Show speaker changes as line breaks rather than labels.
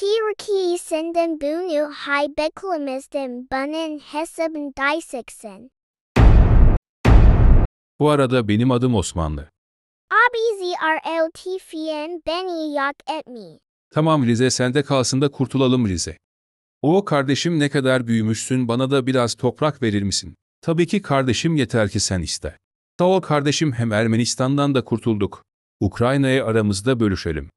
Tiraki senden bunu hay beklemezdim bunun hesabını daysaksın.
Bu arada benim adım Osmanlı.
Abi zrltfn beni yak etmi.
Tamam Rize sende kalsın da kurtulalım Rize. O kardeşim ne kadar büyümüşsün bana da biraz toprak verir misin? Tabii ki kardeşim yeter ki sen iste. Ta o kardeşim hem Ermenistan'dan da kurtulduk. Ukrayna'yı aramızda bölüşelim.